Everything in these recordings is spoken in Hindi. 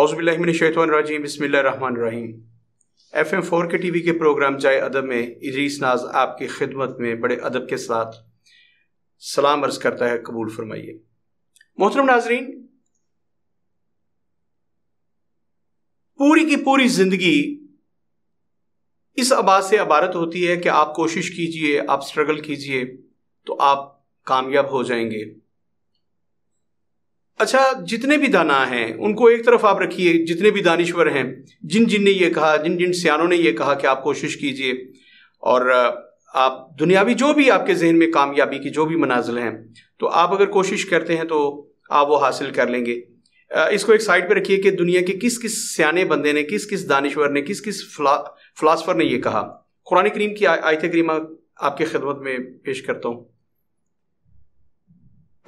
औज़बिल्लिमिनशैतवानरजीम बसमीम F M four K T V के प्रोग्राम जाए अदब में इजीस नाज आपकी खिदमत में बड़े अदब के साथ सलाम अर्ज़ करता है कबूल फरमाइए मोहतरम नाजरीन पूरी की पूरी ज़िंदगी इस आबाद से अबारत होती है कि आप कोशिश कीजिए आप स्ट्रगल कीजिए तो आप कामयाब हो जाएंगे अच्छा जितने भी दाना हैं उनको एक तरफ आप रखिए जितने भी दानिश्वर हैं जिन जिन ने ये कहा जिन जिन सियानों ने ये कहा कि आप कोशिश कीजिए और आप दुनियावी जो भी आपके जहन में कामयाबी की जो भी मनाजिल हैं तो आप अगर कोशिश करते हैं तो आप वो हासिल कर लेंगे इसको एक साइड पर रखिए कि दुनिया के किस किस सियाने बंदे ने किस किस दानिश्वर ने किस किस फिलासफर ने यह कहा कुरान करीम की आयत करीमा आपकी खिदमत में पेश करता हूँ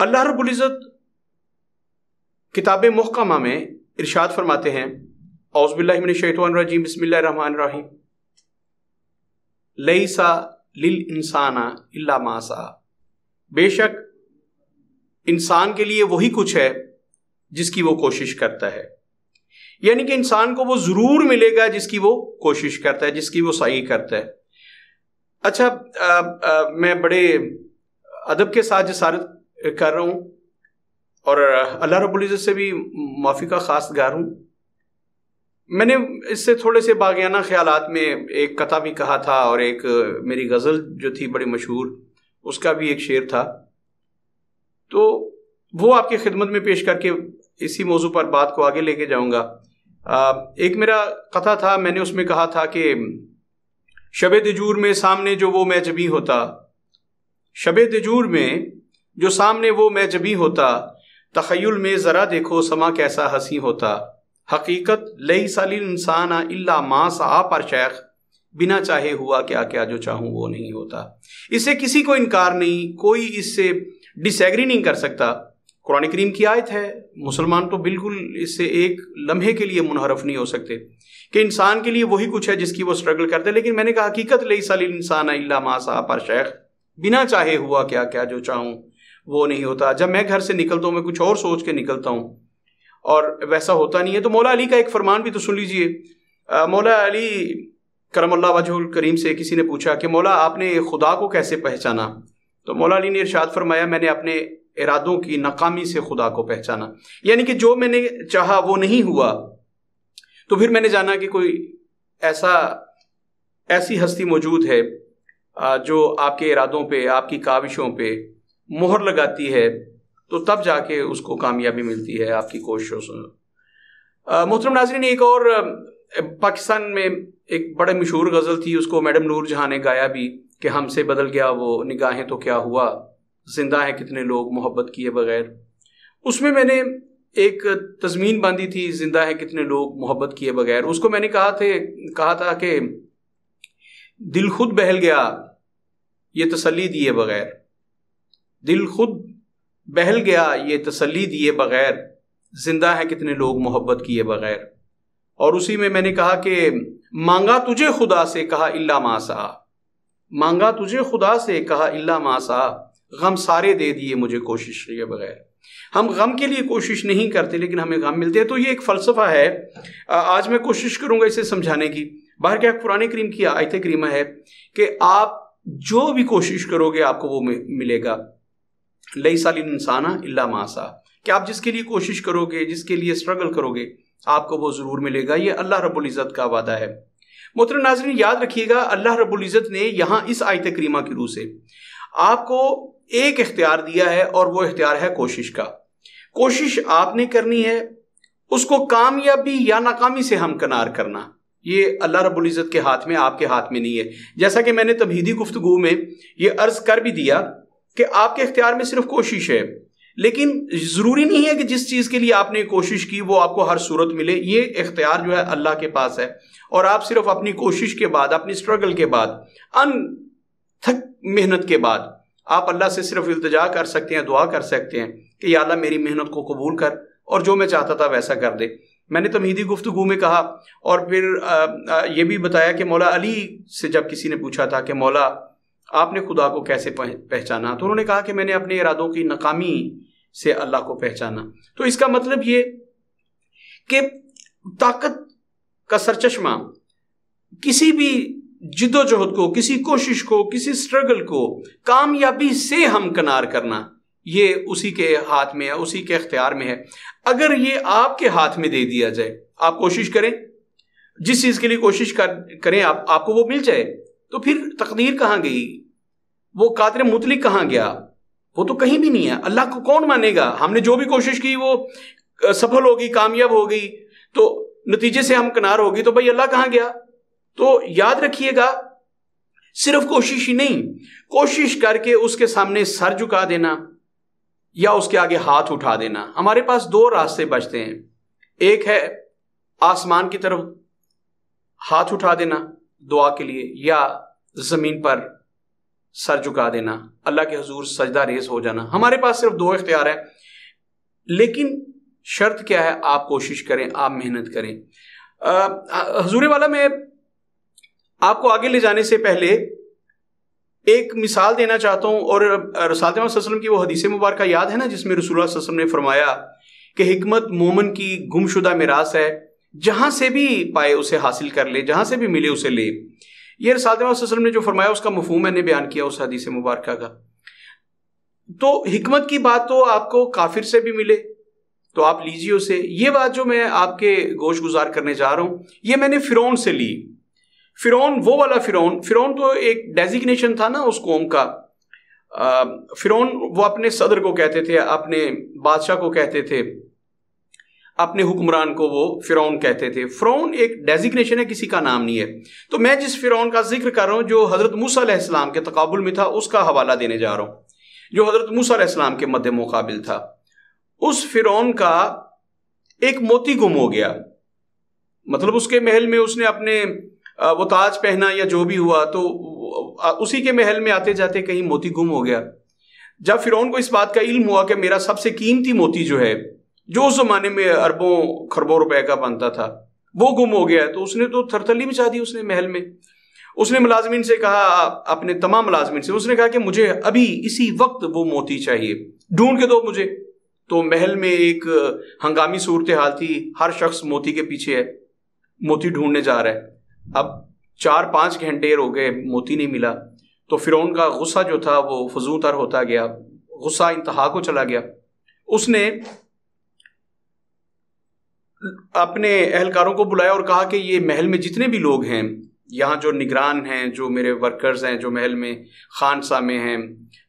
अल्लाह रबुल्ज़त किताब मुहकमा में इरशाद फरमाते हैं औसबिल्लाशैतवानरजीम बसमिल्लाम लई सा लिल इंसाना इल्ला मासा बेशक इंसान के लिए वही कुछ है जिसकी वो कोशिश करता है यानी कि इंसान को वो ज़रूर मिलेगा जिसकी वो कोशिश करता है जिसकी वो सही करता है अच्छा आ, आ, मैं बड़े अदब के साथ जसारत कर रहा हूं और अल्लाह रबुल्ज़त से भी माफ़ी का ख़ास गार हूँ मैंने इससे थोड़े से बागियाना ख्याल में एक कथा भी कहा था और एक मेरी गज़ल जो थी बड़ी मशहूर उसका भी एक शेर था तो वो आपकी खिदमत में पेश करके इसी मौजू पर बात को आगे लेके जाऊंगा एक मेरा कथा था मैंने उसमें कहा था कि शब दजूर में सामने जो वो मैं जबी होता शब दजूर में जो सामने वो मैं जबी होता तखयल में ज़रा देखो समा कैसा हंसी होता हकीकत लई सालीन इंसान अल्ला माँ सा पर शेख बिना चाहे हुआ क्या क्या जो चाहूँ वो नहीं होता इससे किसी को इनकार नहीं कोई इससे डिसग्री नहीं कर सकता कुरान करीम की आयत है मुसलमान तो बिल्कुल इससे एक लम्हे के लिए मुनहरफ नहीं हो सकते कि इंसान के लिए वही कुछ है जिसकी वो स्ट्रगल करते लेकिन मैंने कहा हकीकत लई सालीन इंसान अल्ला माँ सा पर शेख बिना चाहे हुआ क्या क्या जो चाहूँ वो नहीं होता जब मैं घर से निकलता हूँ मैं कुछ और सोच के निकलता हूँ और वैसा होता नहीं है तो मौला अली का एक फरमान भी तो सुन लीजिए मौला अली करमल्ला वजहुल करीम से किसी ने पूछा कि मौला आपने खुदा को कैसे पहचाना तो मौला अली ने इरशाद फरमाया मैंने अपने इरादों की नाकामी से खुदा को पहचाना यानी कि जो मैंने चाहा वो नहीं हुआ तो फिर मैंने जाना कि कोई ऐसा ऐसी हस्ती मौजूद है जो आपके इरादों पे आपकी काविशों पे मोहर लगाती है तो तब जाके उसको कामयाबी मिलती है आपकी कोशिशों से मोहतरम ने एक और पाकिस्तान में एक बड़े मशहूर गज़ल थी उसको मैडम नूर जहाँ ने गाया भी कि हमसे बदल गया वो निगाहें तो क्या हुआ जिंदा है कितने लोग मोहब्बत किए बगैर उसमें मैंने एक तजमीन बांधी थी जिंदा है कितने लोग मोहब्बत किए बगैर उसको मैंने कहा थे कहा था कि दिल खुद बहल गया ये तसली दिए बगैर दिल खुद बहल गया ये तसली दिए बगैर जिंदा है कितने लोग मोहब्बत किए बगैर और उसी में मैंने कहा कि मांगा तुझे खुदा से कहा इल्ला मासा मांगा तुझे खुदा से कहा इल्ला मासा गम सारे दे दिए मुझे कोशिश किए बगैर हम गम के लिए कोशिश नहीं करते लेकिन हमें गम मिलते हैं तो ये एक फ़लसफ़ा है आज मैं कोशिश करूंगा इसे समझाने की बाहर क्या पुराने करीम की आयत करीमा है कि आप जो भी कोशिश करोगे आपको वो मिलेगा लई साल इंसाना इल्ला मासा कि आप जिसके लिए कोशिश करोगे जिसके लिए स्ट्रगल करोगे आपको वो ज़रूर मिलेगा ये अल्लाह रब्बुल इज़्ज़त का वादा है मोहतर नाजरीन याद रखिएगा अल्लाह रब्बुल इज़्ज़त ने यहाँ इस आयत करीमा की रूह से आपको एक इख्तियार दिया है और वो इख्तियार है कोशिश का कोशिश आपने करनी है उसको कामयाबी या नाकामी से हमकनार करना ये अल्लाह रब्बुल इज़्ज़त के हाथ में आपके हाथ में नहीं है जैसा कि मैंने तमहीदी गुफ्तगु में ये अर्ज़ कर भी दिया कि आपके इख्तियार में सिर्फ कोशिश है लेकिन ज़रूरी नहीं है कि जिस चीज़ के लिए आपने कोशिश की वो आपको हर सूरत मिले ये इख्तियार जो है अल्लाह के पास है और आप सिर्फ अपनी कोशिश के बाद अपनी स्ट्रगल के बाद अन थक मेहनत के बाद आप अल्लाह से सिर्फ इल्तजा कर सकते हैं दुआ कर सकते हैं कि या अल्लाह मेरी मेहनत को कबूल कर और जो मैं चाहता था वैसा कर दे मैंने तमीदी गुफ्तगु में कहा और फिर ये भी बताया कि मौला अली से जब किसी ने पूछा था कि मौला आपने खुदा को कैसे पहचाना तो उन्होंने कहा कि मैंने अपने इरादों की नाकामी से अल्लाह को पहचाना तो इसका मतलब ये कि ताकत का सरचश्मा किसी भी जिदोजहद को किसी कोशिश को किसी स्ट्रगल को कामयाबी से हम कनार करना ये उसी के हाथ में है उसी के अख्तियार में है अगर ये आपके हाथ में दे दिया जाए आप कोशिश करें जिस चीज़ के लिए कोशिश कर, करें आप आपको वो मिल जाए तो फिर तकदीर कहाँ गई वो कादर मुतलिक कहाँ गया वो तो कहीं भी नहीं है अल्लाह को कौन मानेगा हमने जो भी कोशिश की वो सफल होगी कामयाब होगी तो नतीजे से हम कनार होगी तो भाई अल्लाह कहाँ गया तो याद रखिएगा सिर्फ कोशिश ही नहीं कोशिश करके उसके सामने सर झुका देना या उसके आगे हाथ उठा देना हमारे पास दो रास्ते बचते हैं एक है आसमान की तरफ हाथ उठा देना दुआ के लिए या ज़मीन पर सर झुका देना अल्लाह के हजूर सजदा रेज हो जाना हमारे पास सिर्फ दो इख्तियार है लेकिन शर्त क्या है आप कोशिश करें आप मेहनत करें हजूर वाला मैं आपको आगे ले जाने से पहले एक मिसाल देना चाहता हूं और रसालत वसलम की वो हदीस मुबारक याद है ना जिसमें रसूल वसलम ने फरमाया कि हमत मोमन की गुमशुदा मिरास है जहां से भी पाए उसे हासिल कर ले जहां से भी मिले उसे ले ये रसाल वसलम ने जो फरमाया उसका मफहूम मैंने बयान किया उस हदीस मुबारक का तो हमत की बात तो आपको काफिर से भी मिले तो आप लीजिए उसे ये बात जो मैं आपके गोश गुजार करने जा रहा हूँ ये मैंने फ़िरौन से ली फ़िरौन वो वाला फ़िरौन फ़िरौन तो एक डेजिग्नेशन था ना उस कौम का फ़िरौन वो अपने सदर को कहते थे अपने बादशाह को कहते थे अपने हुक्मरान को वो फ़िरौन कहते थे फ़िरौन एक डेजिग्नेशन है किसी का नाम नहीं है तो मैं जिस फ़िरौन का जिक्र कर रहा हूँ जो हज़रत मूसम के तकबुल में था उसका हवाला देने जा रहा हूँ जो हज़रत मूसम के मद मुकाबिल था उस फ़िरौन का एक मोती गुम हो गया मतलब उसके महल में उसने अपने वो ताज पहना या जो भी हुआ तो उसी के महल में आते जाते कहीं मोती गुम हो गया जब फिरौन को इस बात का इल्म हुआ कि मेरा सबसे कीमती मोती जो है जो उस जमाने में अरबों खरबों रुपए का बनता था वो गुम हो गया तो उसने तो थरथली मचा दी उसने महल में उसने मुलाजमीन से कहा अपने तमाम मुलाजमीन से उसने कहा कि मुझे अभी इसी वक्त वो मोती चाहिए ढूंढ के दो मुझे तो महल में एक हंगामी सूरत हाल थी हर शख्स मोती के पीछे है मोती ढूंढने जा रहा है अब चार पांच घंटे हो गए मोती नहीं मिला तो फिर का गुस्सा जो था वो फजू तर होता गया गुस्सा इंतहा को चला गया उसने अपने अहलकारों को बुलाया और कहा कि ये महल में जितने भी लोग हैं यहाँ जो निगरान हैं जो मेरे वर्कर्स हैं जो महल में खान सामे हैं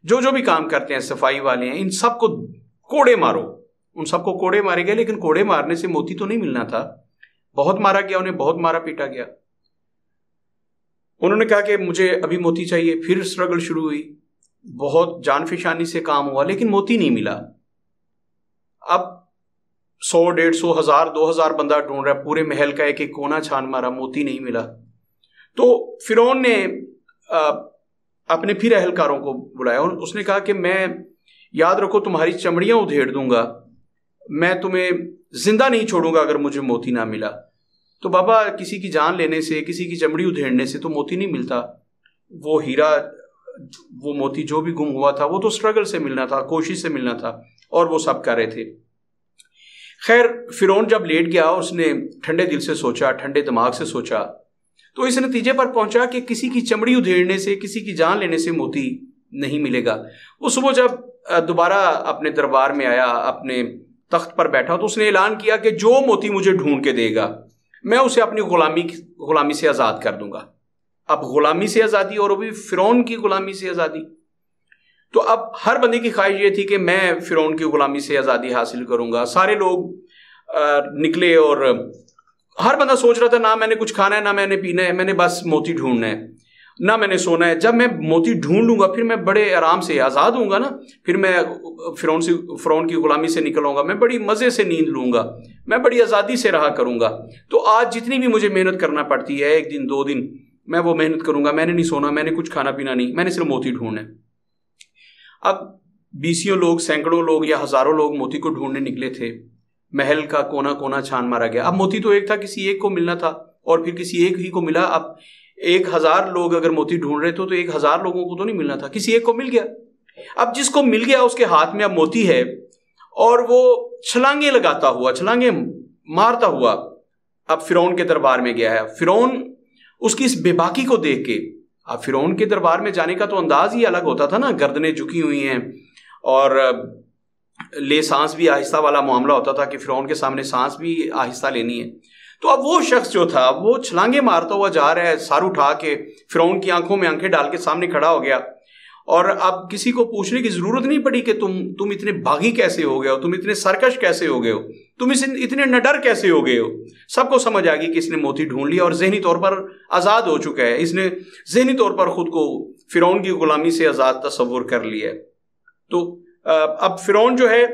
जो जो भी काम करते हैं सफाई वाले हैं इन सबको कोड़े मारो उन सबको कोड़े मारे गए लेकिन कोड़े मारने से मोती तो नहीं मिलना था बहुत मारा गया उन्हें बहुत मारा पीटा गया उन्होंने कहा कि मुझे अभी मोती चाहिए फिर स्ट्रगल शुरू हुई बहुत जान फिशानी से काम हुआ लेकिन मोती नहीं मिला अब सौ डेढ़ सौ हजार दो हजार बंदा ढूंढ रहा है पूरे महल का एक एक कोना छान मारा मोती नहीं मिला तो फिरौन ने अपने फिर अहलकारों को बुलाया और उसने कहा कि मैं याद रखो तुम्हारी चमड़ियां उधेड़ दूंगा मैं तुम्हें जिंदा नहीं छोड़ूंगा अगर मुझे मोती ना मिला तो बाबा किसी की जान लेने से किसी की चमड़ी उधेड़ने से तो मोती नहीं मिलता वो हीरा वो मोती जो भी गुम हुआ था वो तो स्ट्रगल से मिलना था कोशिश से मिलना था और वो सब कर रहे थे खैर फिरौन जब लेट गया उसने ठंडे दिल से सोचा ठंडे दिमाग से सोचा तो इस नतीजे पर पहुंचा कि किसी की चमड़ी उधेड़ने से किसी की जान लेने से मोती नहीं मिलेगा वो सुबह जब दोबारा अपने दरबार में आया अपने तख्त पर बैठा तो उसने ऐलान किया कि जो मोती मुझे ढूंढ के देगा मैं उसे अपनी गुलामी गुलामी से आज़ाद कर दूंगा अब गुलामी से आज़ादी और वो भी फिरौन की गुलामी से आज़ादी तो अब हर बंदे की ख्वाहिश ये थी कि मैं फ़िरौन की ग़ुलामी से आज़ादी हासिल करूँगा सारे लोग निकले और हर बंदा सोच रहा था ना मैंने कुछ खाना है ना मैंने पीना है मैंने बस मोती ढूंढना है ना मैंने सोना है जब मैं मोती ढूंढ लूंगा फिर मैं बड़े आराम से आज़ाद हूँ ना फिर मैं फिरौन से फ़िरौन की ग़ुलामी से निकलूँगा मैं बड़ी मज़े से नींद लूँगा मैं बड़ी आज़ादी से रहा करूंगा तो आज जितनी भी मुझे मेहनत करना पड़ती है एक दिन दो दिन मैं वो मेहनत करूँगा मैंने नहीं सोना मैंने कुछ खाना पीना नहीं मैंने सिर्फ मोती ढूंढना है अब बीसियों लोग सैकड़ों लोग या हजारों लोग मोती को ढूंढने निकले थे महल का कोना कोना छान मारा गया अब मोती तो एक था किसी एक को मिलना था और फिर किसी एक ही को मिला अब एक हजार लोग अगर मोती ढूंढ रहे थे तो, तो एक हजार लोगों को तो नहीं मिलना था किसी एक को मिल गया अब जिसको मिल गया उसके हाथ में अब मोती है और वो छलांगे लगाता हुआ छलांगे मारता हुआ अब फिरौन के दरबार में गया है फिरौन उसकी इस बेबाकी को देख के अब फिरौन के दरबार में जाने का तो अंदाज ही अलग होता था ना गर्दनें झुकी हुई हैं और ले सांस भी आहिस्ता वाला मामला होता था कि फिरौन के सामने सांस भी आहिस्ता लेनी है तो अब वो शख्स जो था वो छलांगे मारता हुआ जा रहा है सार उठा के फिरौन की आंखों में आंखें डाल के सामने खड़ा हो गया और अब किसी को पूछने की जरूरत नहीं पड़ी कि तुम तुम इतने बागी कैसे हो गए हो तुम इतने सरकश कैसे हो गए हो तुम इस इतने नडर कैसे हो गए हो सबको समझ आ गई कि इसने मोती ढूंढ लिया और जहनी तौर पर आज़ाद हो चुका है इसने जहनी तौर पर खुद को फ़िरौन की गुलामी से आज़ाद तस्वुर कर लिया है तो अब फ़िरौन जो है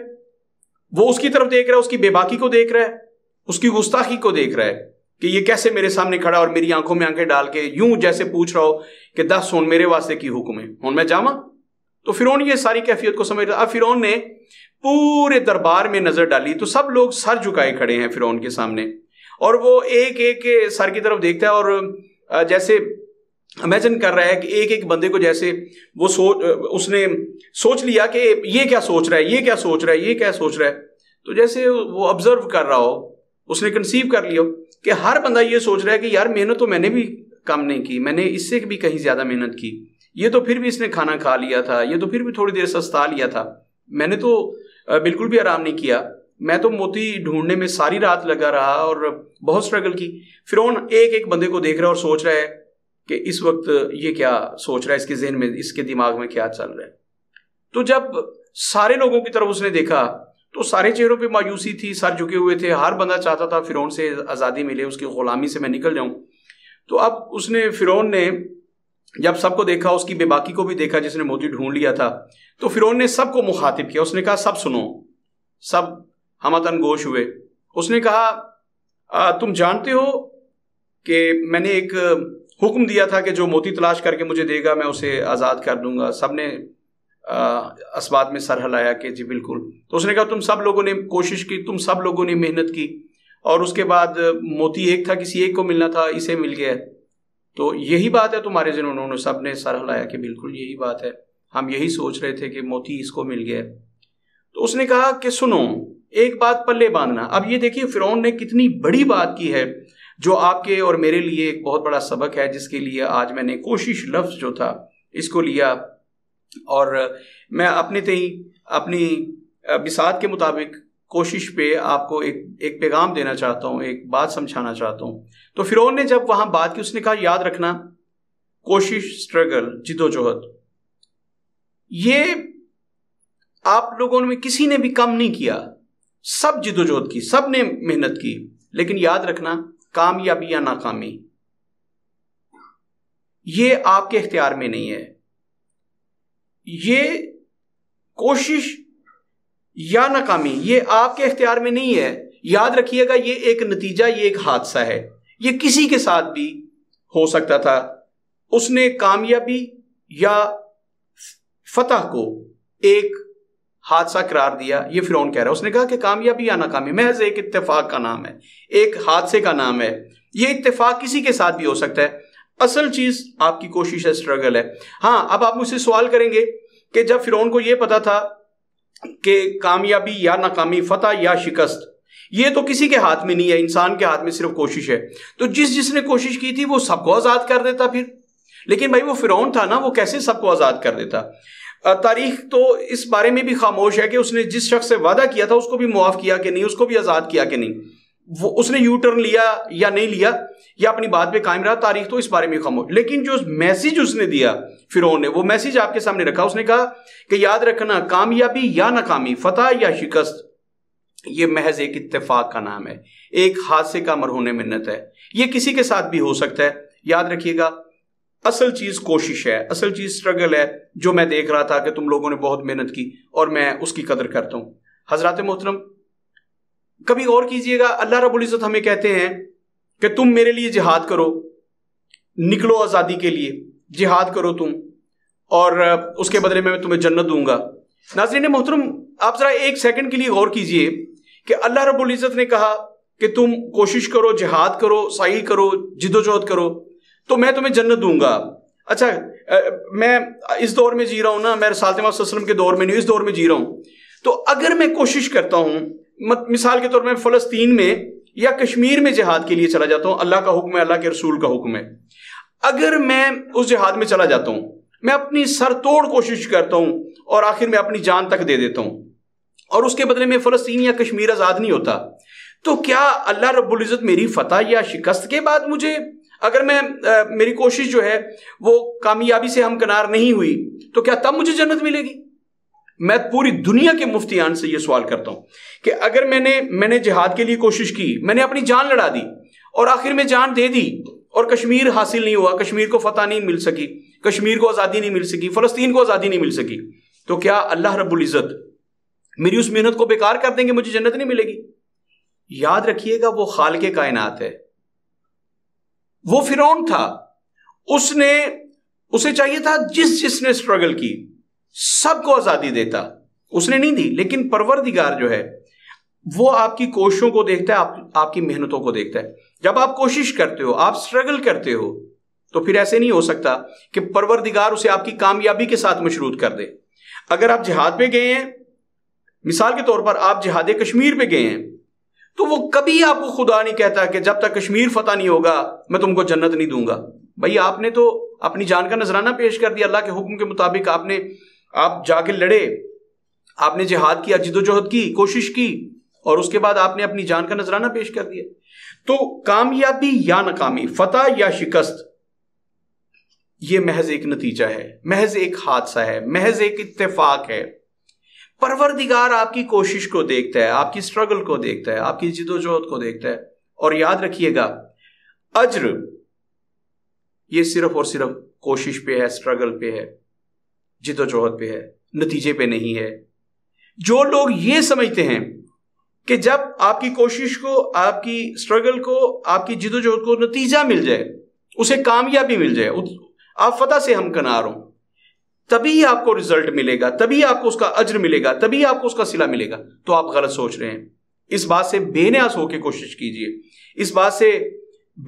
वो उसकी तरफ देख रहा है उसकी बेबाकी को देख रहा है उसकी गुस्ताखी को देख रहा है कि ये कैसे मेरे सामने खड़ा और मेरी आंखों में आंखें डाल के यूं जैसे पूछ रहा हो कि दस हूं मेरे वास्ते की हुक्म है हूं मैं जावा तो फिर ये सारी कैफियत को समझ अब फिर ने पूरे दरबार में नजर डाली तो सब लोग सर झुकाए खड़े हैं फिर के सामने और वो एक एक सर की तरफ देखता है और जैसे इमेजिन कर रहा है कि एक एक बंदे को जैसे वो सोच उसने सोच लिया कि ये क्या सोच रहा है ये क्या सोच रहा है ये क्या सोच रहा है तो जैसे वो ऑब्जर्व कर रहा हो उसने कंसीव कर लियो कि हर बंदा ये सोच रहा है कि यार मेहनत तो मैंने भी कम नहीं की मैंने इससे भी कहीं ज़्यादा मेहनत की ये तो फिर भी इसने खाना खा लिया था ये तो फिर भी थोड़ी देर सस्ता लिया था मैंने तो बिल्कुल भी आराम नहीं किया मैं तो मोती ढूंढने में सारी रात लगा रहा और बहुत स्ट्रगल की फिर एक एक बंदे को देख रहा है और सोच रहा है कि इस वक्त ये क्या सोच रहा है इसके जहन में इसके दिमाग में क्या चल रहा है तो जब सारे लोगों की तरफ उसने देखा तो सारे चेहरों पे मायूसी थी सर झुके हुए थे हर बंदा चाहता था फिरौन से आज़ादी मिले उसकी ग़ुलामी से मैं निकल जाऊं तो अब उसने फिरौन ने जब सबको देखा उसकी बेबाकी को भी देखा जिसने मोती ढूंढ लिया था तो फिरौन ने सबको मुखातिब किया उसने कहा सब सुनो सब हमतन गोश हुए उसने कहा आ, तुम जानते हो कि मैंने एक हुक्म दिया था कि जो मोती तलाश करके मुझे देगा मैं उसे आज़ाद कर दूंगा सब ने इस्बात में सर हिलाया कि जी बिल्कुल तो उसने कहा तुम सब लोगों ने कोशिश की तुम सब लोगों ने मेहनत की और उसके बाद मोती एक था किसी एक को मिलना था इसे मिल गया तो यही बात है तुम्हारे जिन उन्होंने सब ने सर हिलाया कि बिल्कुल यही बात है हम यही सोच रहे थे कि मोती इसको मिल गया तो उसने कहा कि सुनो एक बात पल्ले बांधना अब ये देखिए फिरौन ने कितनी बड़ी बात की है जो आपके और मेरे लिए एक बहुत बड़ा सबक है जिसके लिए आज मैंने कोशिश लफ्ज़ जो था इसको लिया और मैं अपने तई अपनी बिसात के मुताबिक कोशिश पे आपको एक एक पैगाम देना चाहता हूँ एक बात समझाना चाहता हूँ तो फिर ने जब वहां बात की उसने कहा याद रखना कोशिश स्ट्रगल जिदोजहद ये आप लोगों में किसी ने भी कम नहीं किया सब जिदोजहद की सब ने मेहनत की लेकिन याद रखना कामयाबी या नाकामी ये आपके इख्तियार में नहीं है ये कोशिश या नाकामी ये आपके अख्तियार में नहीं है याद रखिएगा ये एक नतीजा ये एक हादसा है ये किसी के साथ भी हो सकता था उसने कामयाबी या फतह को एक हादसा करार दिया ये फिरौन कह रहा है उसने कहा कि कामयाबी या नाकामी महज एक इत्तेफाक का नाम है एक हादसे का नाम है ये इत्तेफाक किसी के साथ भी हो सकता है असल चीज आपकी कोशिश है स्ट्रगल है हाँ अब आप मुझसे सवाल करेंगे कि जब फिर को यह पता था कि कामयाबी या नाकामी फतेह या शिकस्त ये तो किसी के हाथ में नहीं है इंसान के हाथ में सिर्फ कोशिश है तो जिस जिसने कोशिश की थी वो सबको आज़ाद कर देता फिर लेकिन भाई वो फिरौन था ना वो कैसे सबको आज़ाद कर देता तारीख तो इस बारे में भी खामोश है कि उसने जिस शख्स से वादा किया था उसको भी मुआफ़ किया कि नहीं उसको भी आज़ाद किया कि नहीं वो उसने यू टर्न लिया या नहीं लिया या अपनी बात पे कायम रहा तारीख तो इस बारे में खामोश लेकिन जो मैसेज उसने दिया फिर ने वो मैसेज आपके सामने रखा उसने कहा कि याद रखना कामयाबी या नाकामी फतेह या शिकस्त ये महज एक इत्तेफाक का नाम है एक हादसे का मरहून मिन्नत है ये किसी के साथ भी हो सकता है याद रखिएगा असल चीज कोशिश है असल चीज स्ट्रगल है जो मैं देख रहा था कि तुम लोगों ने बहुत मेहनत की और मैं उसकी कदर करता हूं हजरत मोहतरम कभी गौर कीजिएगा अल्लाह इज़्ज़त हमें कहते हैं कि तुम मेरे लिए जिहाद करो निकलो आज़ादी के लिए जिहाद करो तुम और उसके बदले में मैं तुम्हें जन्नत दूंगा नाजरीन मोहतरम आप ज़रा एक सेकंड के लिए गौर कीजिए कि अल्लाह इज़्ज़त ने कहा कि तुम कोशिश करो जिहाद करो सही करो जिदोजहद करो तो मैं तुम्हें जन्नत दूंगा अच्छा मैं इस दौर में जी रहा हूँ ना मैं रसालतम के दौर में नहीं इस दौर में जी रहा हूँ तो अगर मैं कोशिश करता हूं मिसाल के तौर पर फलस्तीन में या कश्मीर में जिहाद के लिए चला जाता हूं अल्लाह का हुक्म है अल्लाह के रसूल का हुक्म है अगर मैं उस जिहाद में चला जाता हूं मैं अपनी सर तोड़ कोशिश करता हूं और आखिर में अपनी जान तक दे देता हूं और उसके बदले में फलस्तीन या कश्मीर आज़ाद नहीं होता तो क्या अल्लाह रबुल्जत मेरी फतह या शिकस्त के बाद मुझे अगर मैं आ, मेरी कोशिश जो है वो कामयाबी से हम नहीं हुई तो क्या तब मुझे जन्नत मिलेगी मैं पूरी दुनिया के मुफ्तियान से यह सवाल करता हूं कि अगर मैंने मैंने जिहाद के लिए कोशिश की मैंने अपनी जान लड़ा दी और आखिर में जान दे दी और कश्मीर हासिल नहीं हुआ कश्मीर को फतह नहीं मिल सकी कश्मीर को आज़ादी नहीं मिल सकी फ़लस्तीन को आज़ादी नहीं मिल सकी तो क्या अल्लाह रब्बुल इज़्ज़त मेरी उस मेहनत को बेकार कर देंगे मुझे जन्नत नहीं मिलेगी याद रखिएगा वो खाल के कायनात है वो फिरौन था उसने उसे चाहिए था जिस जिसने स्ट्रगल की सबको आज़ादी देता उसने नहीं दी लेकिन परवरदिगार जो है वो आपकी कोशिशों को देखता है आप, आपकी मेहनतों को देखता है जब आप कोशिश करते हो आप स्ट्रगल करते हो तो फिर ऐसे नहीं हो सकता कि परवरदिगार उसे आपकी कामयाबी के साथ मशरूत कर दे अगर आप जिहाद पे गए हैं मिसाल के तौर पर आप जिहाद कश्मीर पे गए हैं तो वो कभी आपको खुदा नहीं कहता कि जब तक कश्मीर फतह नहीं होगा मैं तुमको जन्नत नहीं दूंगा भाई आपने तो अपनी जान का नजराना पेश कर दिया अल्लाह के हुक्म के मुताबिक आपने आप जाके लड़े आपने जिहाद किया जिदोजहद की कोशिश की और उसके बाद आपने अपनी जान का नजराना पेश कर दिया तो कामयाबी या नाकामी फतेह या शिकस्त यह महज एक नतीजा है महज एक हादसा है महज एक इत्तेफाक है परवरदिगार आपकी कोशिश को देखता है आपकी स्ट्रगल को देखता है आपकी जिदोजहद को देखता है और याद रखिएगा अज्र ये सिर्फ और सिर्फ कोशिश पे है स्ट्रगल पे है जिदोजहद पे है नतीजे पे नहीं है जो लोग ये समझते हैं कि जब आपकी कोशिश को आपकी स्ट्रगल को आपकी जिदोजहद को नतीजा मिल जाए उसे कामयाबी मिल जाए आप फतह से कनार हो तभी आपको रिजल्ट मिलेगा तभी आपको उसका अज्र मिलेगा तभी आपको उसका सिला मिलेगा तो आप गलत सोच रहे हैं इस बात से बेन्यास होकर कोशिश कीजिए इस बात से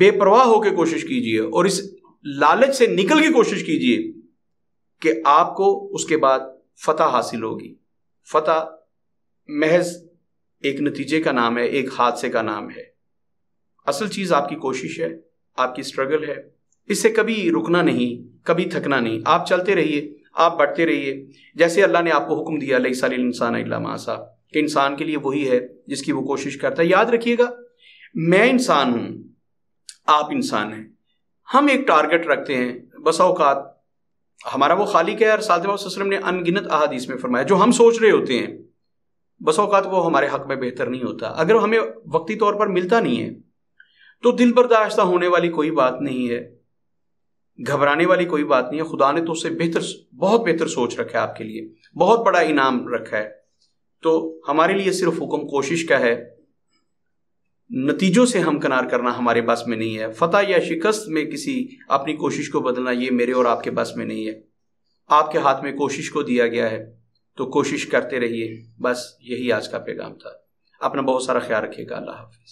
बेपरवाह होकर कोशिश कीजिए और इस लालच से निकल की कोशिश कीजिए कि आपको उसके बाद फतह हासिल होगी फतह महज एक नतीजे का नाम है एक हादसे का नाम है असल चीज़ आपकी कोशिश है आपकी स्ट्रगल है इससे कभी रुकना नहीं कभी थकना नहीं आप चलते रहिए आप बढ़ते रहिए जैसे अल्लाह ने आपको हुक्म दिया लई साल इंसान मासा कि इंसान के लिए वही है जिसकी वो कोशिश करता है याद रखिएगा मैं इंसान हूं आप इंसान हैं हम एक टारगेट रखते हैं बसा औकात हमारा वो खालिक है और साथ वसलम ने अनगिनत अहादीस में फरमाया जो हम सोच रहे होते हैं बस अवकात वो हमारे हक में बेहतर नहीं होता अगर हमें वक्ती तौर पर मिलता नहीं है तो दिल बर्दाश्त होने वाली कोई बात नहीं है घबराने वाली कोई बात नहीं है खुदा ने तो उससे बेहतर बहुत बेहतर सोच रखा है आपके लिए बहुत बड़ा इनाम रखा है तो हमारे लिए सिर्फ हुक्म कोशिश का है नतीजों से हम कनार करना हमारे पास में नहीं है फतह या शिकस्त में किसी अपनी कोशिश को बदलना ये मेरे और आपके पास में नहीं है आपके हाथ में कोशिश को दिया गया है तो कोशिश करते रहिए बस यही आज का पैगाम था अपना बहुत सारा ख्याल रखिएगा अल्लाह हाफिज